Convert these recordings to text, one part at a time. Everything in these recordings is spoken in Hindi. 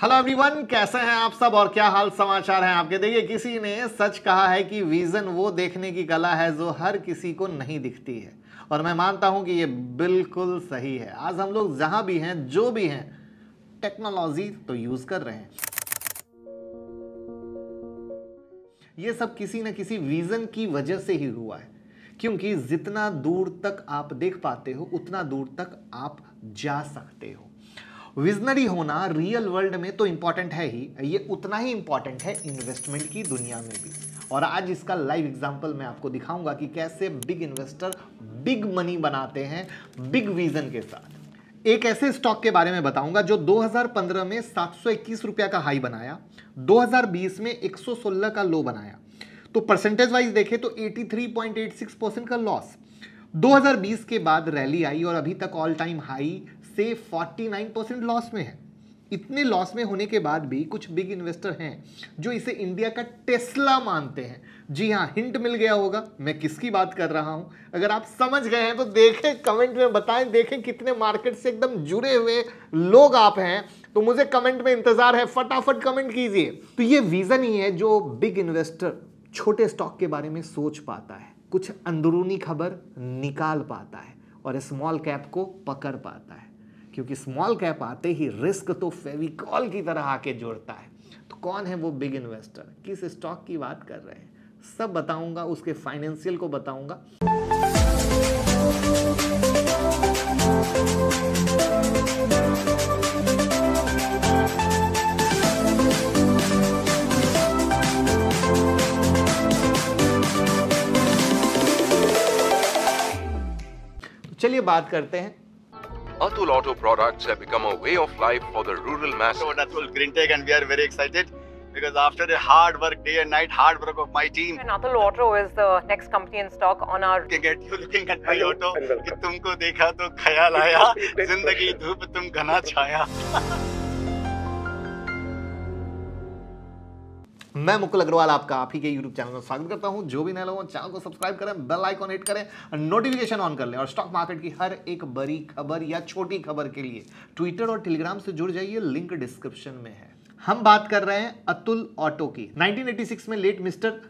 हेलो एवरीवन कैसे हैं आप सब और क्या हाल समाचार हैं आपके देखिए किसी ने सच कहा है कि विज़न वो देखने की कला है जो हर किसी को नहीं दिखती है और मैं मानता हूं कि ये बिल्कुल सही है आज हम लोग जहां भी हैं जो भी हैं टेक्नोलॉजी तो यूज़ कर रहे हैं ये सब किसी न किसी विज़न की वजह से ही हुआ है क्योंकि जितना दूर तक आप देख पाते हो उतना दूर तक आप जा सकते हो विजनरी होना रियल वर्ल्ड में तो इंपॉर्टेंट है ही ये उतना ही इंपॉर्टेंट है इन्वेस्टमेंट की दुनिया में भी और आज इसका लाइव एग्जाम्पल मैं आपको दिखाऊंगा कि कैसे बिग इन्वेस्टर बिग मनी बनाते हैं बिग विजन के साथ एक ऐसे स्टॉक के बारे में बताऊंगा जो 2015 में सात रुपया का हाई बनाया 2020 में 116 का लो बनाया तो परसेंटेज वाइज देखें तो 83.86 परसेंट का लॉस 2020 के बाद रैली आई और अभी तक ऑल टाइम हाई से 49 परसेंट लॉस में है इतने लॉस में होने के बाद भी कुछ बिग इन्वेस्टर हैं जो इसे इंडिया का टेस्ला मानते हैं जी हाँ हिंट मिल गया होगा मैं किसकी बात कर रहा हूँ अगर आप समझ गए हैं तो देखें कमेंट में बताएं देखें कितने मार्केट से एकदम जुड़े हुए लोग आप हैं तो मुझे कमेंट में इंतज़ार है फटाफट कमेंट कीजिए तो ये विज़न ही है जो बिग इन्वेस्टर छोटे स्टॉक के बारे में सोच पाता है कुछ अंदरूनी खबर निकाल पाता है और स्मॉल कैप को पकड़ पाता है क्योंकि स्मॉल कैप आते ही रिस्क तो फेविकॉल की तरह आके जोड़ता है तो कौन है वो बिग इन्वेस्टर किस स्टॉक की बात कर रहे हैं सब बताऊंगा उसके फाइनेंशियल को बताऊंगा चलिए बात करते हैं Atul Auto products have become a way of life for the rural masses. So that's all Grintech and we are very excited because after the hard work day and night, hard work of my team. And Atul Auto is the next company in stock on our. You get you looking at my auto. कि तुमको देखा तो ख्याल आया जिंदगी धूप तुम a छाया मैं मुकुल अग्रवाल आपका आप ही के यूट्यूब चैनल में स्वागत करता हूं जो भी नए लोगों चैनल को सब्सक्राइब करें बेल आइकॉन हिट करें नोटिफिकेशन ऑन कर लें और स्टॉक मार्केट की हर एक बड़ी खबर या छोटी खबर के लिए ट्विटर और टेलीग्राम से जुड़ जाइए लिंक डिस्क्रिप्शन में है हम बात कर रहे हैं अतुल ऑटो की नाइनटीन में लेट मिस्टर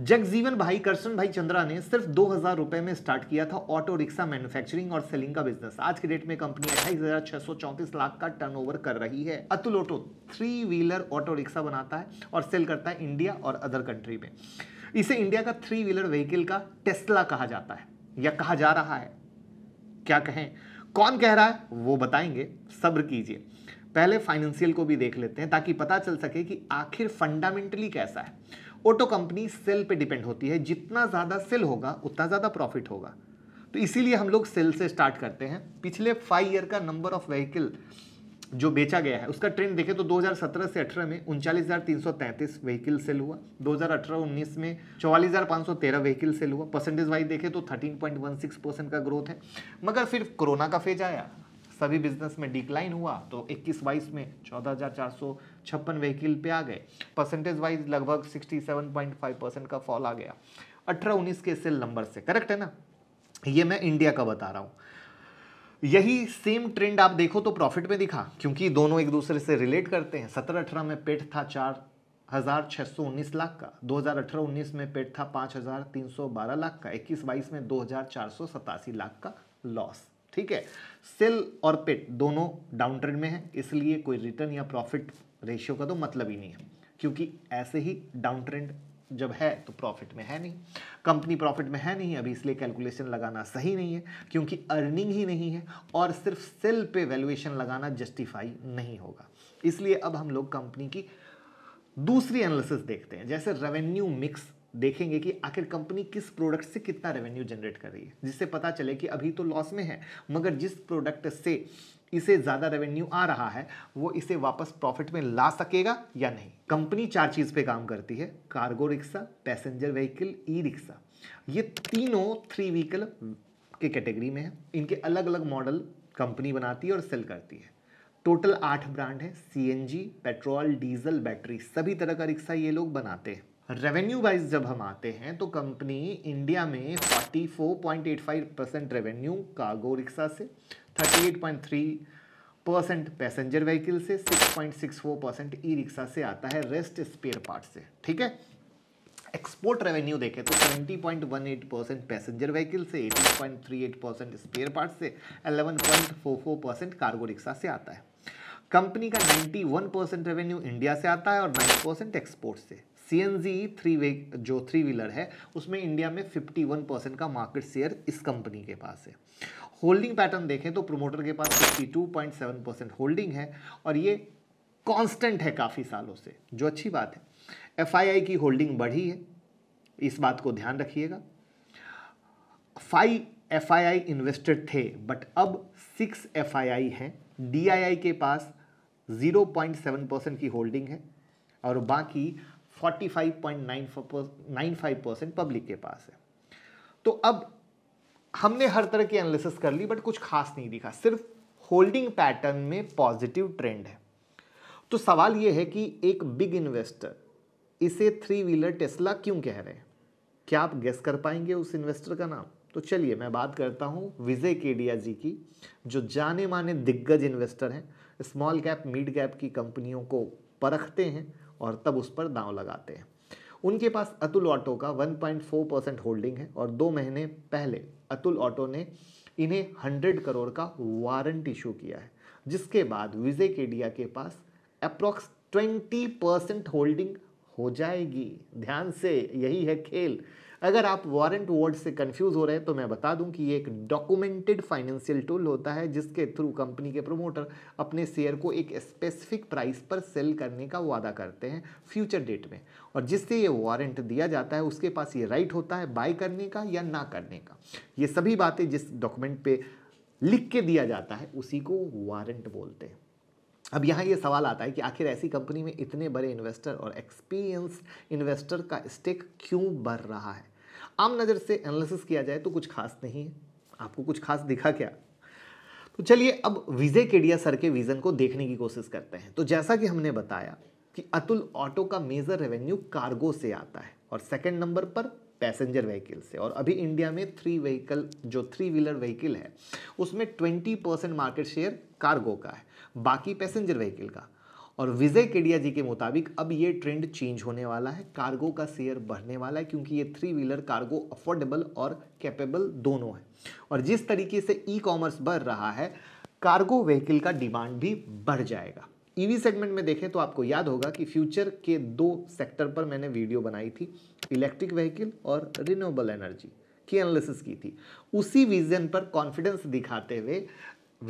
जगजीवन भाई करसन भाई चंद्रा ने सिर्फ दो हजार रुपए में स्टार्ट किया था ऑटो रिक्शा मैन्युफैक्चरिंग और सेलिंग का बिजनेस आज के डेट में कंपनी अट्ठाईस लाख का टर्नओवर कर रही है Atul auto three wheeler auto rickshaw बनाता है और सेल करता है इंडिया और अदर कंट्री में इसे इंडिया का थ्री व्हीलर व्हीकल का टेस्ला कहा जाता है या कहा जा रहा है क्या कहें कौन कह रहा है वो बताएंगे सब्र कीजिए पहले फाइनेंशियल को भी देख लेते हैं ताकि पता चल सके कि आखिर फंडामेंटली कैसा है ऑटो कंपनी सेल पे डिपेंड होती है जितना ज़्यादा सेल होगा उतना ज़्यादा प्रॉफिट होगा तो इसीलिए हम लोग सेल से स्टार्ट करते हैं पिछले फाइव ईयर का नंबर ऑफ व्हीकल जो बेचा गया है उसका ट्रेंड देखें तो 2017 से 18 में उनचालीस व्हीकल सेल हुआ 2018-19 में चौवालीस व्हीकल सेल हुआ परसेंटेज वाइज देखें तो 13.16 परसेंट का ग्रोथ है मगर फिर कोरोना का फेज आया सभी बिजनेस में डिक्लाइन हुआ तो इक्कीस बाईस में चौदह हज़ार चार सौ छप्पन व्हीकिल पे आ गए परसेंटेज वाइज लगभग sixty seven point five percent का फॉल आ गया अठारह उन्नीस के सेल नंबर से करेक्ट है ना ये मैं इंडिया का बता रहा हूँ यही सेम ट्रेंड आप देखो तो प्रॉफिट में दिखा क्योंकि दोनों एक दूसरे से रिलेट करते हैं सत्रह अठारह में पेट था चार हज़ार छः सौ उन्नीस लाख का दो हज़ार अठारह उन्नीस में पेट था पाँच हज़ार तीन सौ बारह लाख का इक्कीस बाईस में दो हज़ार चार सौ सतासी लाख का लॉस ठीक है सेल और पिट दोनों डाउन ट्रेंड में है इसलिए कोई रिटर्न या प्रॉफिट रेशियो का तो मतलब ही नहीं है क्योंकि ऐसे ही डाउन ट्रेंड जब है तो प्रॉफिट में है नहीं कंपनी प्रॉफिट में है नहीं अभी इसलिए कैलकुलेशन लगाना सही नहीं है क्योंकि अर्निंग ही नहीं है और सिर्फ सेल पे वैल्यूएशन लगाना जस्टिफाई नहीं होगा इसलिए अब हम लोग कंपनी की दूसरी एनालिसिस देखते हैं जैसे रेवेन्यू मिक्स देखेंगे कि आखिर कंपनी किस प्रोडक्ट से कितना रेवेन्यू जनरेट कर रही है जिससे पता चले कि अभी तो लॉस में है मगर जिस प्रोडक्ट से इसे ज़्यादा रेवेन्यू आ रहा है वो इसे वापस प्रॉफिट में ला सकेगा या नहीं कंपनी चार चीज़ पे काम करती है cargo rickshaw passenger vehicle e rickshaw ये तीनों थ्री व्हीकल के कैटेगरी में है इनके अलग अलग मॉडल कंपनी बनाती है और सेल करती है टोटल आठ ब्रांड है सी पेट्रोल डीजल बैटरी सभी तरह का रिक्शा ये लोग बनाते हैं रेवेन्यू वाइज जब हम आते हैं तो कंपनी इंडिया में 44.85 परसेंट रेवेन्यू कार्गो रिक्शा से 38.3 परसेंट पैसेंजर व्हीकल से 6.64 परसेंट ई रिक्शा से आता है रेस्ट स्पेयर पार्ट से ठीक है एक्सपोर्ट रेवेन्यू देखें तो 20.18 परसेंट पैसेंजर व्हीकल से 18.38 परसेंट स्पेयर पार्ट से 11.44 परसेंट कार्गो रिक्शा से आता है कंपनी का 91 परसेंट रेवेन्यू इंडिया से आता है और 9 परसेंट एक्सपोर्ट से C N G three way जो थ्री व्हीलर है उसमें इंडिया में 51 परसेंट का मार्केट शेयर इस कंपनी के पास है होल्डिंग पैटर्न देखें तो प्रोमोटर के पास 52.7 परसेंट होल्डिंग है और ये कांस्टेंट है काफ़ी सालों से जो अच्छी बात है एफआईआई की होल्डिंग बढ़ी है इस बात को ध्यान रखिएगा फाइव एफ इन्वेस्टेड थे बट अब सिक्स एफआईआई हैं डी के पास 0.7 परसेंट की होल्डिंग है और बाकी 45.95 परसेंट पब्लिक के पास है तो अब हमने हर तरह की एनालिसिस कर ली बट कुछ खास नहीं दिखा सिर्फ होल्डिंग पैटर्न में पॉजिटिव ट्रेंड है तो सवाल यह है कि एक बिग इन्वेस्टर इसे थ्री व्हीलर टेस्ला क्यों कह रहे हैं क्या आप गेस कर पाएंगे उस इन्वेस्टर का नाम तो चलिए मैं बात करता हूं विजय केडिया जी की जो जाने माने दिग्गज इन्वेस्टर हैं स्मॉल कैप मिड कैप की कंपनियों को परखते हैं और तब उस पर दांव लगाते हैं उनके पास अतुल ऑटो का 1.4 परसेंट होल्डिंग है और दो महीने पहले अतुल ऑटो ने इन्हें 100 करोड़ का वारंट इशू किया है जिसके बाद विजय केडिया के पास अप्रॉक्स 20 परसेंट होल्डिंग हो जाएगी ध्यान से यही है खेल अगर आप वारंट वर्ड से कंफ्यूज हो रहे हैं तो मैं बता दूं कि ये एक डॉक्यूमेंटेड फाइनेंशियल टूल होता है जिसके थ्रू कंपनी के प्रमोटर अपने शेयर को एक स्पेसिफिक प्राइस पर सेल करने का वादा करते हैं फ्यूचर डेट में और जिससे ये वारंट दिया जाता है उसके पास ये राइट होता है बाय करने का या ना करने का ये सभी बातें जिस डॉक्यूमेंट पर लिख के दिया जाता है उसी को वारंट बोलते हैं अब यहाँ ये सवाल आता है कि आखिर ऐसी कंपनी में इतने बड़े इन्वेस्टर और एक्सपीरियंस इन्वेस्टर का स्टेक क्यों बढ़ रहा है आम नज़र से एनालिसिस किया जाए तो कुछ खास नहीं है आपको कुछ खास दिखा क्या तो चलिए अब विजय केडिया सर के विज़न को देखने की कोशिश करते हैं तो जैसा कि हमने बताया कि अतुल ऑटो का मेजर रेवेन्यू कार्गो से आता है और सेकंड नंबर पर पैसेंजर व्हीकल से और अभी इंडिया में थ्री व्हीकल जो थ्री व्हीलर व्हीकल है उसमें 20 परसेंट मार्केट शेयर कार्गो का है बाकी पैसेंजर व्हीकल का और विजय केडिया जी के मुताबिक अब ये ट्रेंड चेंज होने वाला है कार्गो का शेयर बढ़ने वाला है क्योंकि ये थ्री व्हीलर कार्गो अफोर्डेबल और कैपेबल दोनों है और जिस तरीके से ई कॉमर्स बढ़ रहा है कार्गो व्हीकल का डिमांड भी बढ़ जाएगा ईवी e सेगमेंट में देखें तो आपको याद होगा कि फ्यूचर के दो सेक्टर पर मैंने वीडियो बनाई थी इलेक्ट्रिक व्हीकल और रिन्यूएबल एनर्जी की एनालिसिस की थी उसी विजन पर कॉन्फिडेंस दिखाते हुए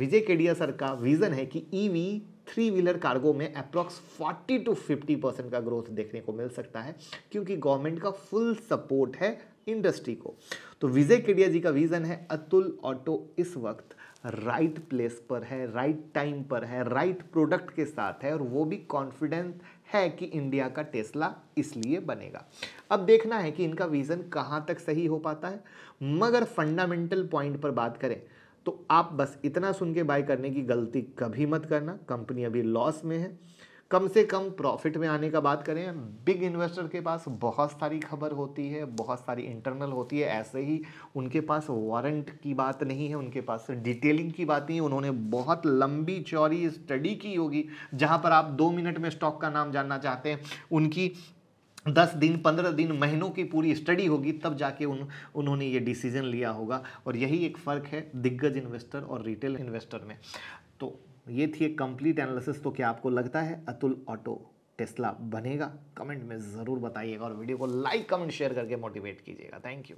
विजय केडिया सर का विजन है कि EV e three wheeler cargo में अप्रॉक्स 40 टू 50 परसेंट का ग्रोथ देखने को मिल सकता है क्योंकि गवर्नमेंट का फुल सपोर्ट है इंडस्ट्री को तो विजय केडिया जी का विजन है अतुल ऑटो इस वक्त राइट प्लेस पर है राइट टाइम पर है राइट प्रोडक्ट के साथ है और वो भी कॉन्फिडेंस है कि इंडिया का टेस्ला इसलिए बनेगा अब देखना है कि इनका विज़न कहाँ तक सही हो पाता है मगर फंडामेंटल पॉइंट पर बात करें तो आप बस इतना सुन के बाय करने की गलती कभी मत करना कंपनी अभी लॉस में है कम से कम प्रॉफिट में आने का बात करें बिग इन्वेस्टर के पास बहुत सारी खबर होती है बहुत सारी इंटरनल होती है ऐसे ही उनके पास वारंट की बात नहीं है उनके पास डिटेलिंग की बात नहीं उन्होंने बहुत लंबी चौड़ी स्टडी की होगी जहां पर आप दो मिनट में स्टॉक का नाम जानना चाहते हैं उनकी दस दिन पंद्रह दिन महीनों की पूरी स्टडी होगी तब जाके उन उन्होंने ये डिसीजन लिया होगा और यही एक फ़र्क है दिग्गज इन्वेस्टर और रिटेल इन्वेस्टर में तो ये थी एक कंप्लीट एनालिसिस तो क्या आपको लगता है अतुल ऑटो टेस्ला बनेगा कमेंट में ज़रूर बताइएगा और वीडियो को लाइक कमेंट शेयर करके मोटिवेट कीजिएगा थैंक यू